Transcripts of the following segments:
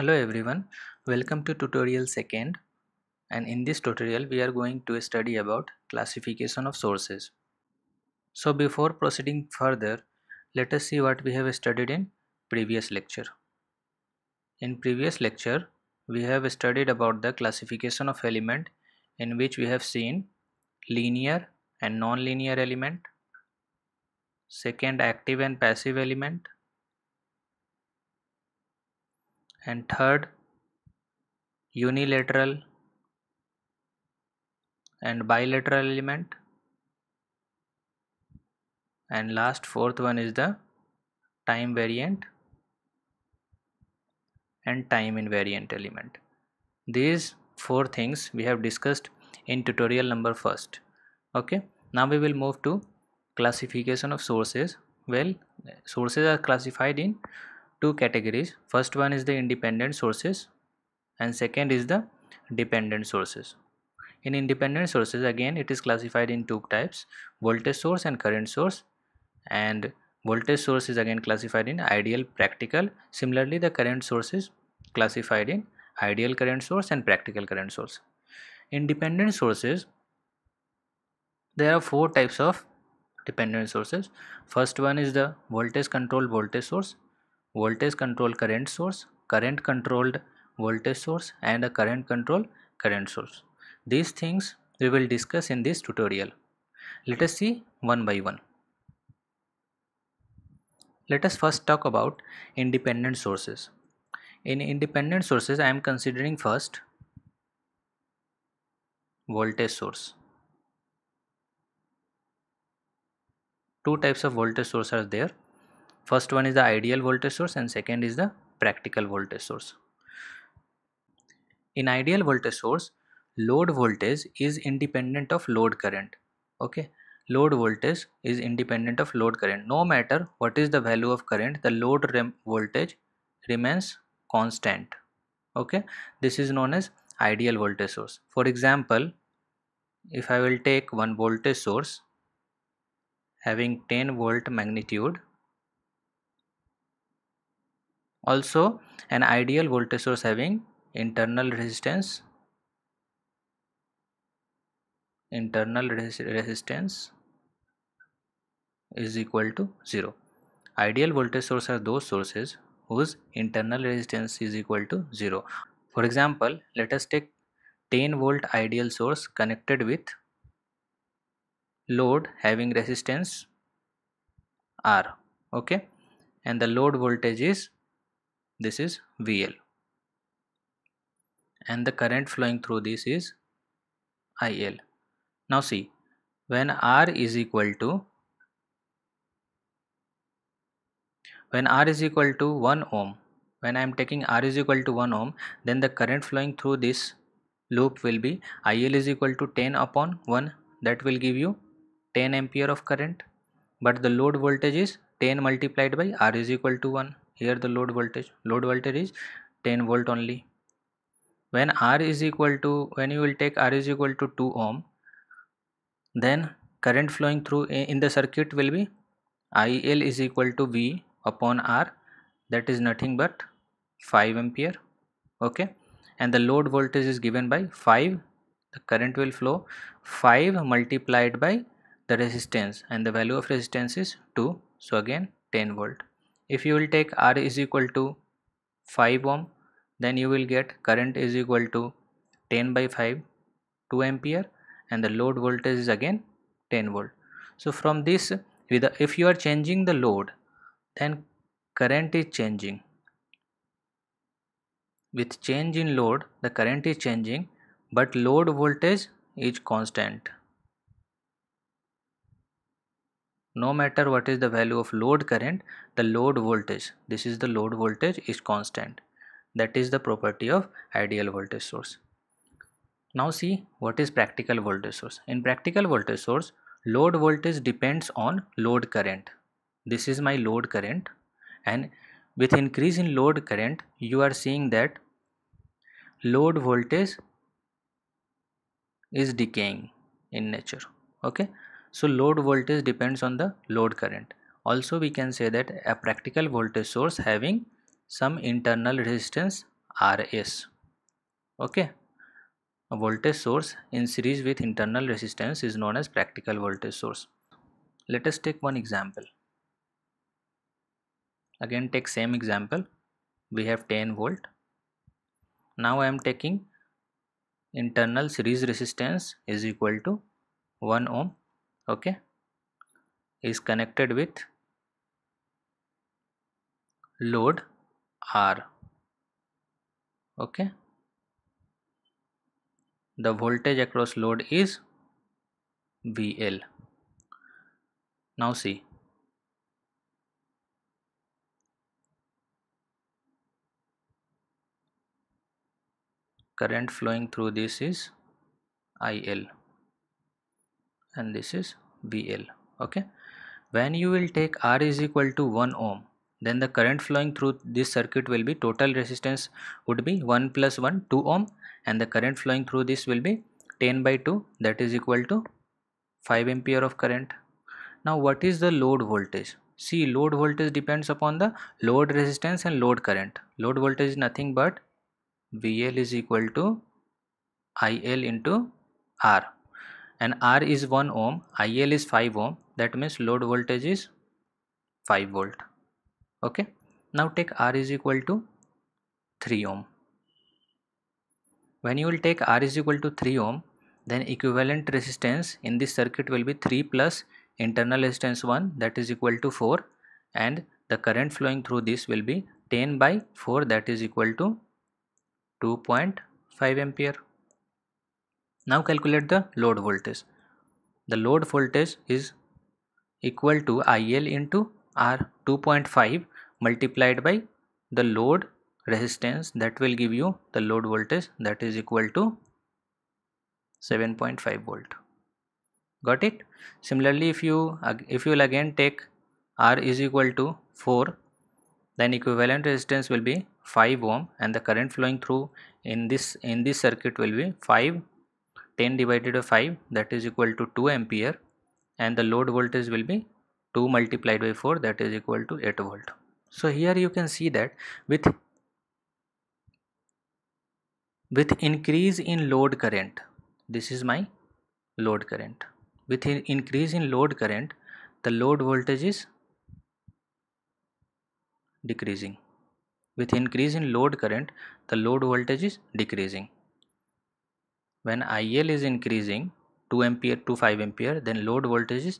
hello everyone welcome to tutorial second and in this tutorial we are going to study about classification of sources so before proceeding further let us see what we have studied in previous lecture in previous lecture we have studied about the classification of element in which we have seen linear and non-linear element second active and passive element and third unilateral and bilateral element and last fourth one is the time variant and time invariant element these four things we have discussed in tutorial number first okay now we will move to classification of sources well sources are classified in two categories first one is the independent sources and second is the dependent sources in independent sources again it is classified in two types voltage source and current source and voltage source is again classified in ideal practical similarly the current source is classified in ideal current source and practical current source independent sources there are four types of dependent sources first one is the voltage control voltage source voltage controlled current source, current controlled voltage source and a current control current source. These things we will discuss in this tutorial. Let us see one by one. Let us first talk about independent sources. In independent sources I am considering first voltage source. Two types of voltage source are there first one is the ideal voltage source and second is the practical voltage source in ideal voltage source load voltage is independent of load current okay load voltage is independent of load current no matter what is the value of current the load voltage remains constant okay this is known as ideal voltage source for example if i will take one voltage source having 10 volt magnitude also an ideal voltage source having internal resistance internal res resistance is equal to 0 ideal voltage source are those sources whose internal resistance is equal to 0 for example let us take 10 volt ideal source connected with load having resistance R okay and the load voltage is this is VL and the current flowing through this is IL. Now see when R is equal to when R is equal to 1 ohm when I am taking R is equal to 1 ohm then the current flowing through this loop will be IL is equal to 10 upon 1 that will give you 10 ampere of current but the load voltage is 10 multiplied by R is equal to 1 here the load voltage load voltage is 10 volt only when r is equal to when you will take r is equal to 2 ohm then current flowing through in the circuit will be il is equal to v upon r that is nothing but 5 ampere okay and the load voltage is given by 5 the current will flow 5 multiplied by the resistance and the value of resistance is 2 so again 10 volt if you will take R is equal to 5 ohm then you will get current is equal to 10 by 5 2 ampere and the load voltage is again 10 volt so from this if you are changing the load then current is changing with change in load the current is changing but load voltage is constant no matter what is the value of load current the load voltage this is the load voltage is constant that is the property of ideal voltage source now see what is practical voltage source in practical voltage source load voltage depends on load current this is my load current and with increase in load current you are seeing that load voltage is decaying in nature okay so load voltage depends on the load current. Also we can say that a practical voltage source having some internal resistance RS. Okay. A voltage source in series with internal resistance is known as practical voltage source. Let us take one example. Again take same example. We have 10 volt. Now I am taking internal series resistance is equal to 1 ohm okay is connected with load R okay the voltage across load is VL now see current flowing through this is IL and this is BL okay when you will take R is equal to 1 ohm then the current flowing through this circuit will be total resistance would be 1 plus 1 2 ohm and the current flowing through this will be 10 by 2 that is equal to 5 ampere of current now what is the load voltage see load voltage depends upon the load resistance and load current load voltage is nothing but VL is equal to IL into R and R is 1 ohm, IL is 5 ohm that means load voltage is 5 volt okay now take R is equal to 3 ohm when you will take R is equal to 3 ohm then equivalent resistance in this circuit will be 3 plus internal resistance 1 that is equal to 4 and the current flowing through this will be 10 by 4 that is equal to 2.5 ampere now calculate the load voltage. The load voltage is equal to IL into R 2.5 multiplied by the load resistance that will give you the load voltage that is equal to 7.5 volt got it similarly if you if you will again take r is equal to 4 then equivalent resistance will be 5 ohm and the current flowing through in this in this circuit will be 5 10 divided by 5 that is equal to 2 ampere and the load voltage will be 2 multiplied by 4 that is equal to 8 volt. So here you can see that with with increase in load current this is my load current with increase in load current the load voltage is decreasing with increase in load current the load voltage is decreasing when IL is increasing 2 ampere to 5 ampere then load voltage is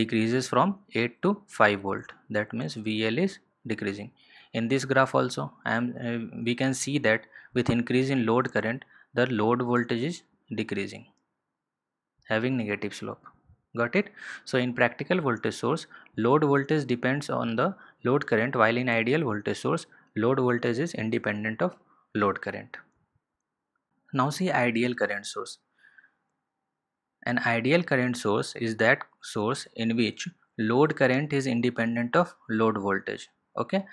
decreases from 8 to 5 volt that means VL is decreasing in this graph also I am uh, we can see that with increase in load current the load voltage is decreasing having negative slope got it so in practical voltage source load voltage depends on the load current while in ideal voltage source load voltage is independent of load current now see ideal current source. An ideal current source is that source in which load current is independent of load voltage. Okay.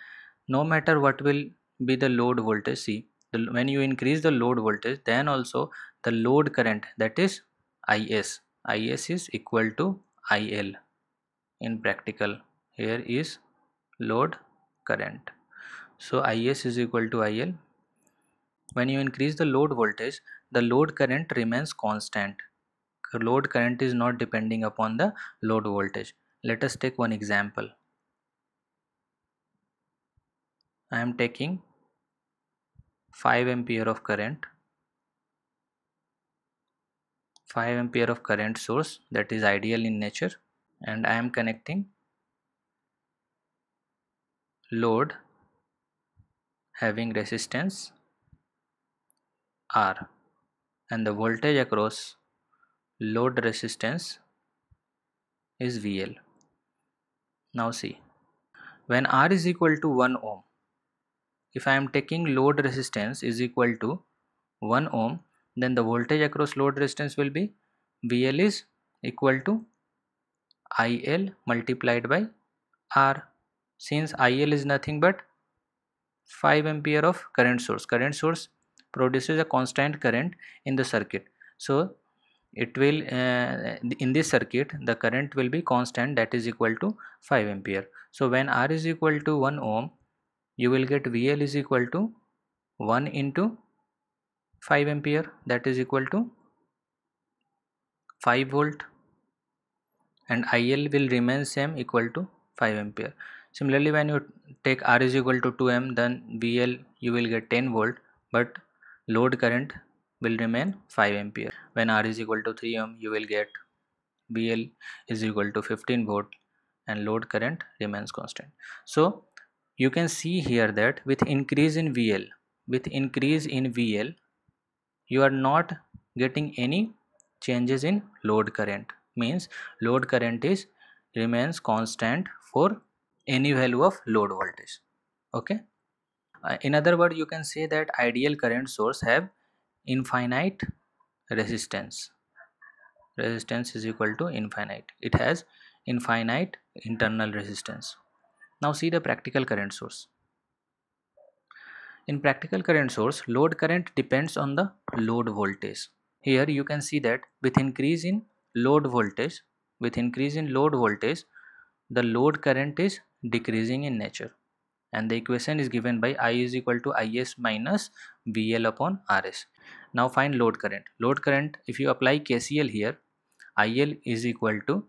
No matter what will be the load voltage, see the, when you increase the load voltage, then also the load current that is IS. IS is equal to IL in practical. Here is load current. So IS is equal to IL when you increase the load voltage, the load current remains constant. Load current is not depending upon the load voltage. Let us take one example. I am taking 5 ampere of current 5 ampere of current source that is ideal in nature and I am connecting load having resistance R and the voltage across load resistance is VL. Now see when R is equal to 1 ohm if I am taking load resistance is equal to 1 ohm then the voltage across load resistance will be VL is equal to IL multiplied by R since IL is nothing but 5 ampere of current source current source produces a constant current in the circuit so it will uh, in this circuit the current will be constant that is equal to 5 ampere so when r is equal to 1 ohm you will get vl is equal to 1 into 5 ampere that is equal to 5 volt and IL will remain same equal to 5 ampere. Similarly when you take R is equal to 2 m then VL you will get 10 volt but load current will remain 5 ampere when R is equal to 3 ohm you will get VL is equal to 15 volt and load current remains constant so you can see here that with increase in VL with increase in VL you are not getting any changes in load current means load current is remains constant for any value of load voltage okay uh, in other words you can say that ideal current source have infinite resistance resistance is equal to infinite it has infinite internal resistance now see the practical current source in practical current source load current depends on the load voltage here you can see that with increase in load voltage with increase in load voltage the load current is decreasing in nature and the equation is given by I is equal to Is minus VL upon RS. Now find load current. Load current if you apply KCL here IL is equal to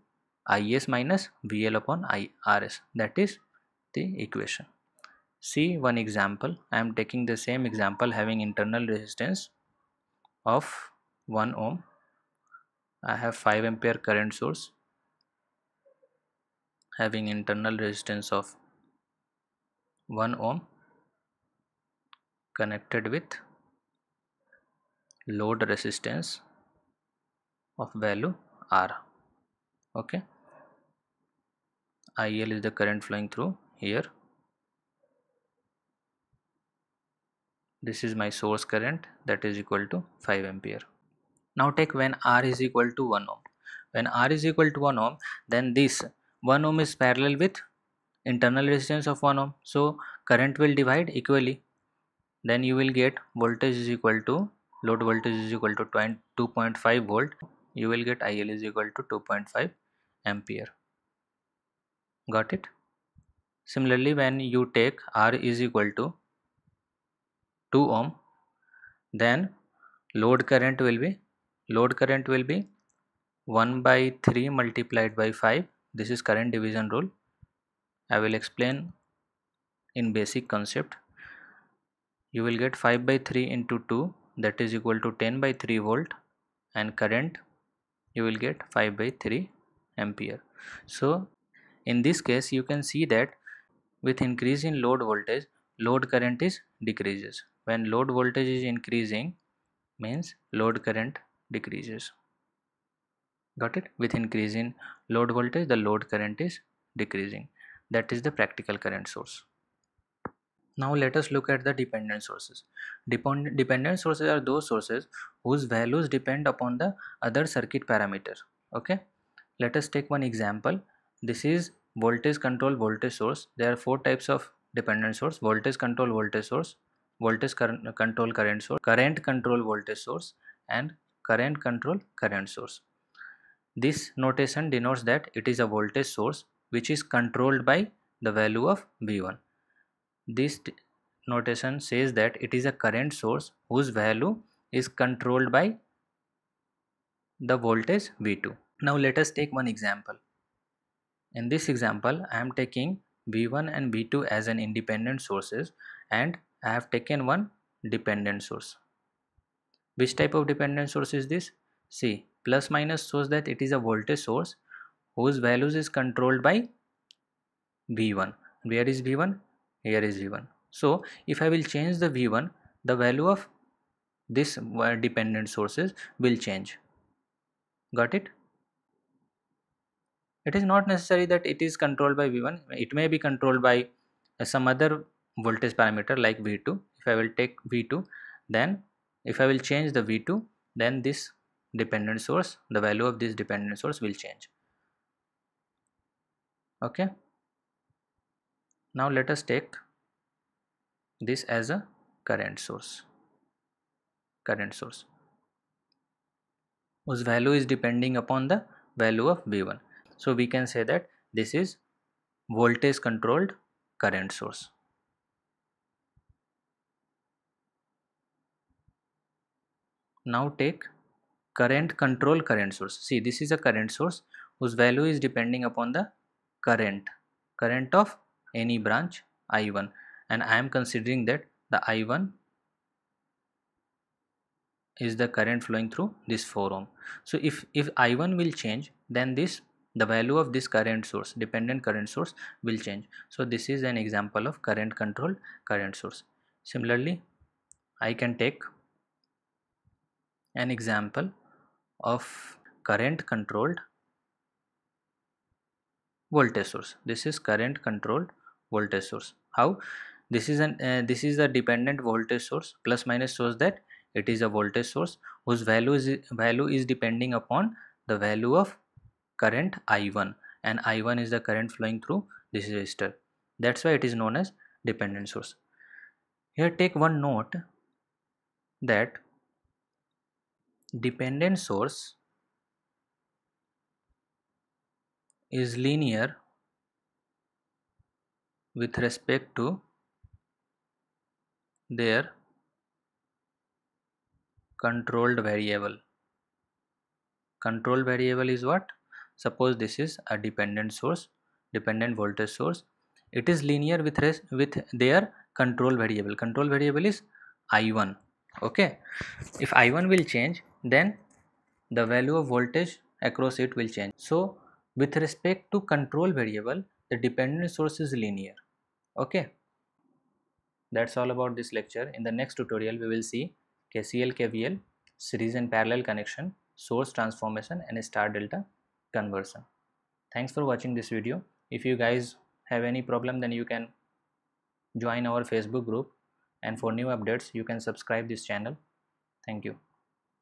Is minus VL upon IRS that is the equation. See one example I am taking the same example having internal resistance of 1 ohm. I have 5 ampere current source having internal resistance of 1 ohm connected with load resistance of value R okay IL is the current flowing through here this is my source current that is equal to 5 ampere now take when R is equal to 1 ohm when R is equal to 1 ohm then this 1 ohm is parallel with internal resistance of 1 ohm so current will divide equally then you will get voltage is equal to load voltage is equal to 2.5 volt you will get IL is equal to 2.5 ampere got it similarly when you take R is equal to 2 ohm then load current will be load current will be 1 by 3 multiplied by 5 this is current division rule I will explain in basic concept you will get 5 by 3 into 2 that is equal to 10 by 3 volt and current you will get 5 by 3 ampere so in this case you can see that with increase in load voltage load current is decreases when load voltage is increasing means load current decreases got it with increase in load voltage the load current is decreasing that is the practical current source now let us look at the dependent sources dependent sources are those sources whose values depend upon the other circuit parameter okay let us take one example this is voltage control voltage source there are four types of dependent source voltage control voltage source voltage current control current source current control voltage source and current control current source this notation denotes that it is a voltage source which is controlled by the value of V1. This notation says that it is a current source whose value is controlled by the voltage V2. Now let us take one example. In this example, I am taking V1 and V2 as an independent sources and I have taken one dependent source. Which type of dependent source is this? See, plus minus shows that it is a voltage source whose values is controlled by v1 where is v1 here is v1 so if i will change the v1 the value of this dependent sources will change got it it is not necessary that it is controlled by v1 it may be controlled by uh, some other voltage parameter like v2 if i will take v2 then if i will change the v2 then this dependent source the value of this dependent source will change okay now let us take this as a current source current source whose value is depending upon the value of V1 so we can say that this is voltage controlled current source now take current control current source see this is a current source whose value is depending upon the current current of any branch I1 and I am considering that the I1 is the current flowing through this 4 ohm. So if, if I1 will change then this the value of this current source dependent current source will change. So this is an example of current control current source. Similarly I can take an example of current controlled voltage source this is current controlled voltage source how this is an uh, this is a dependent voltage source plus minus shows that it is a voltage source whose value is value is depending upon the value of current i1 and i1 is the current flowing through this resistor that's why it is known as dependent source here take one note that dependent source is linear with respect to their controlled variable. Control variable is what? Suppose this is a dependent source, dependent voltage source. It is linear with res with their control variable. Control variable is I1. Okay. If I1 will change, then the value of voltage across it will change. So with respect to control variable, the dependent source is linear. Okay. That's all about this lecture. In the next tutorial, we will see KCL, KVL, series and parallel connection, source transformation and star delta conversion. Thanks for watching this video. If you guys have any problem then you can join our Facebook group and for new updates you can subscribe this channel. Thank you.